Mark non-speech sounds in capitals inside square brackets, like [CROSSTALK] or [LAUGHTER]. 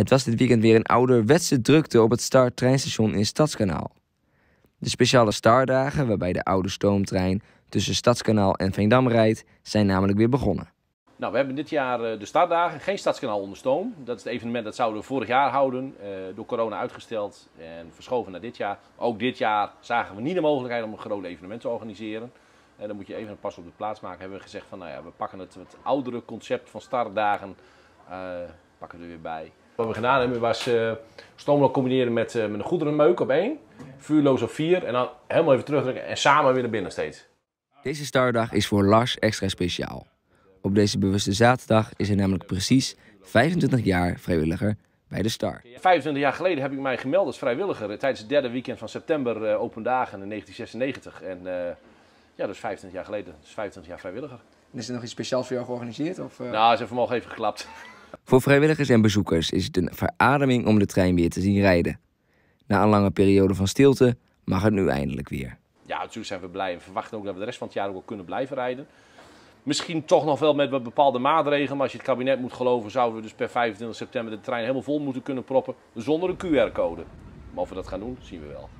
Het was dit weekend weer een ouderwetse drukte op het Star-treinstation in Stadskanaal. De speciale Stardagen, waarbij de oude stoomtrein tussen Stadskanaal en Veendam rijdt, zijn namelijk weer begonnen. Nou, we hebben dit jaar eh, de Stardagen, geen Stadskanaal onder stoom. Dat is het evenement dat zouden we vorig jaar houden, eh, door corona uitgesteld en verschoven naar dit jaar. Ook dit jaar zagen we niet de mogelijkheid om een groot evenement te organiseren. En dan moet je even een pas op de plaats maken. Hebben we gezegd van, nou ja, we pakken het, oudere concept van Stardagen, eh, pakken we er weer bij. Wat we gedaan hebben was uh, combineren met, uh, met een goederenmeuk op één. Vuurloos op vier. En dan helemaal even terugdrukken en samen weer naar binnen steeds. Deze stardag is voor Lars extra speciaal. Op deze bewuste zaterdag is hij namelijk precies 25 jaar vrijwilliger bij de Star. 25 jaar geleden heb ik mij gemeld als vrijwilliger eh, tijdens het derde weekend van september uh, open dagen in 1996. En uh, ja, dus 25 jaar geleden, dus 25 jaar vrijwilliger. En is er nog iets speciaals voor jou georganiseerd? Of, Nou, ze hebben me al even geklapt. [LAUGHS] Voor vrijwilligers en bezoekers is het een verademing om de trein weer te zien rijden. Na een lange periode van stilte mag het nu eindelijk weer. Ja, natuurlijk zijn we blij en verwachten ook dat we de rest van het jaar ook wel kunnen blijven rijden. Misschien toch nog wel met bepaalde maatregelen. Maar als je het kabinet moet geloven, zouden we dus per 25 september de trein helemaal vol moeten kunnen proppen zonder een QR-code. Maar of we dat gaan doen, zien we wel.